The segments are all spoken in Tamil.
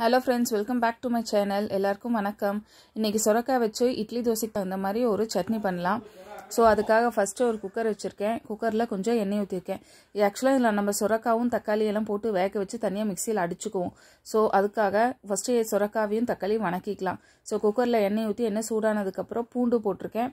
hello friends welcome back to my channel எல்லாருக்கும் வணக்கம் இன்றைக்கி சுரக்காய் வச்சு இட்லி தோசைக்கு தகுந்த மாதிரி ஒரு சட்னி பண்ணலாம் ஸோ அதுக்காக ஃபஸ்ட்டு ஒரு குக்கர் வச்சுருக்கேன் குக்கரில் கொஞ்சம் எண்ணெய் ஊற்றிருக்கேன் ஆக்சுவலாக இதில் நம்ம சுரக்காவும் தக்காளியெல்லாம் போட்டு வேக வச்சு தனியாக மிக்சியில் அடிச்சுக்குவோம் ஸோ அதுக்காக ஃபஸ்ட்டு சுரக்காவையும் தக்காளியும் வணக்கிக்கலாம் ஸோ குக்கரில் எண்ணெய் ஊற்றி எண்ணெய் சூடானதுக்கப்புறம் பூண்டு போட்டிருக்கேன்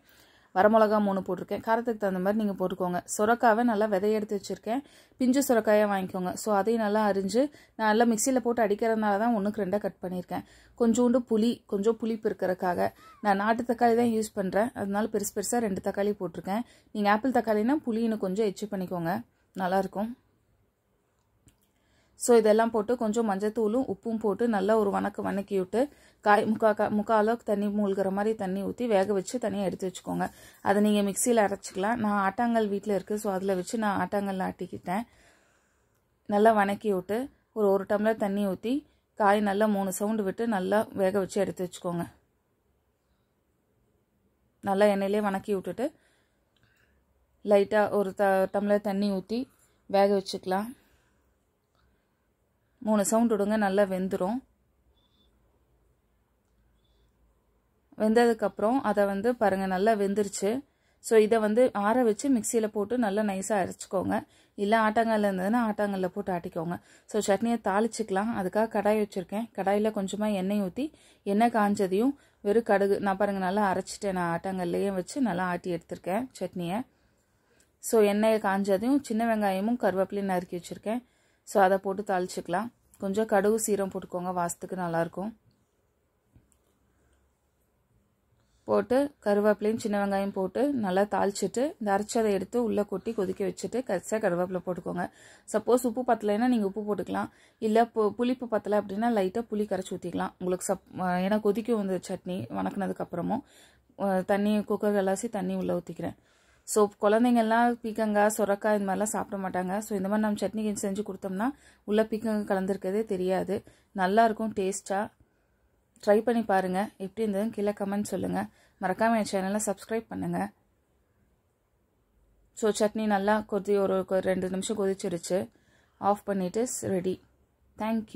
வரமிளகா மூணு போட்டிருக்கேன் காரத்துக்கு தகுந்த மாதிரி நீங்கள் போட்டுக்கோங்க சுரக்காவை நல்லா விதைய எடுத்து வச்சுருக்கேன் பிஞ்சு சுரக்காயாக வாங்கிக்கோங்க ஸோ அதையும் நல்லா அரிஞ்சு நான் நல்லா மிக்சியில் போட்டு அடிக்கிறதுனால தான் ஒன்றுக்கு ரெண்டாக கட் பண்ணியிருக்கேன் கொஞ்சோண்டு புளி கொஞ்சம் புளிப்பு இருக்கிறக்காக நான் நாட்டு தக்காளி தான் யூஸ் பண்ணுறேன் அதனால பெருசு பெருசாக ரெண்டு தக்காளி போட்டிருக்கேன் நீங்கள் ஆப்பிள் தக்காளினா புளின்னு கொஞ்சம் எச்சு பண்ணிக்கோங்க நல்லாயிருக்கும் ஸோ இதெல்லாம் போட்டு கொஞ்சம் மஞ்சத்தூளும் உப்பும் போட்டு நல்லா ஒரு வணக்கு வணக்கி விட்டு காய் முக்கா கா முக்கால் அளவுக்கு தண்ணி மூழ்கிற மாதிரி தண்ணி ஊற்றி வேக வச்சு தனியாக எடுத்து வச்சுக்கோங்க அதை நீங்கள் மிக்சியில் அரைச்சிக்கலாம் நான் ஆட்டாங்கல் வீட்டில் இருக்குது ஸோ அதில் வச்சு நான் ஆட்டாங்கல்ல ஆட்டிக்கிட்டேன் நல்லா வணக்கி விட்டு ஒரு ஒரு டம்ளர் தண்ணி ஊற்றி காய் நல்லா மூணு சவுண்டு விட்டு நல்லா வேக வச்சு எடுத்து வச்சுக்கோங்க நல்லா எண்ணெயிலே வணக்கி விட்டுட்டு லைட்டாக ஒரு த டம்ளர் தண்ணி ஊற்றி வேக வச்சுக்கலாம் மூணு சவுண்ட் விடுங்க நல்லா வெந்துடும் வெந்ததுக்கப்புறம் அதை வந்து பாருங்கள் நல்லா வெந்துருச்சு ஸோ இதை வந்து ஆற வச்சு மிக்சியில் போட்டு நல்லா நைஸாக அரைச்சிக்கோங்க இல்லை ஆட்டாங்கல்ல இருந்ததுன்னா ஆட்டாங்கல்ல போட்டு ஆட்டிக்கோங்க ஸோ சட்னியை தாளிச்சிக்கலாம் அதுக்காக கடாய் வச்சுருக்கேன் கடாயில் கொஞ்சமாக எண்ணெய் ஊற்றி எண்ணெய் காஞ்சதையும் வெறும் கடுகு நான் பாருங்கள் நல்லா அரைச்சிட்டேன் நான் ஆட்டாங்கல்லையே வச்சு நல்லா ஆட்டி எடுத்திருக்கேன் சட்னியை ஸோ எண்ணெயை காஞ்சதையும் சின்ன வெங்காயமும் கருவேப்பிலையும் நறுக்கி வச்சுருக்கேன் ஸோ அதை போட்டு தாளிச்சிக்கலாம் கொஞ்சம் கடுகு சீரம் போட்டுக்கோங்க வாசத்துக்கு நல்லாயிருக்கும் போட்டு கருவேப்பிலையும் சின்ன வெங்காயம் போட்டு நல்லா தாளிச்சிட்டு இந்த அரைச்சதை எடுத்து உள்ளே கொட்டி கொதிக்க வச்சுட்டு கரிசாக கருவேப்பிலை போட்டுக்கோங்க சப்போஸ் உப்பு பத்தலைன்னா நீங்கள் உப்பு போட்டுக்கலாம் இல்லை புளிப்பு பத்தலை அப்படின்னா லைட்டாக புளி கரைச்சி ஊற்றிக்கலாம் உங்களுக்கு சப் ஏன்னா கொதிக்கும் வந்து சட்னி வணக்கினதுக்கப்புறமும் தண்ணி குக்கர் கலாசி தண்ணி உள்ளே ஊற்றிக்கிறேன் ஸோ குழந்தைங்கள்லாம் பீக்கங்காய் சுரக்காய் இந்த மாதிரிலாம் சாப்பிட மாட்டாங்க ஸோ இந்த மாதிரி நம்ம சட்னி செஞ்சு கொடுத்தோம்னா உள்ளே பீக்கங்காய் கலந்துருக்கதே தெரியாது நல்லாயிருக்கும் டேஸ்ட்டாக ட்ரை பண்ணி பாருங்கள் எப்படி இருந்ததுன்னு கீழே கமெண்ட் சொல்லுங்கள் மறக்காமல் என் சேனலை சப்ஸ்கிரைப் பண்ணுங்கள் ஸோ சட்னி நல்லா கொதி ஒரு ரெண்டு நிமிஷம் கொதிச்சிருச்சு ஆஃப் பண்ணிவிட்டு ரெடி தேங்க்யூ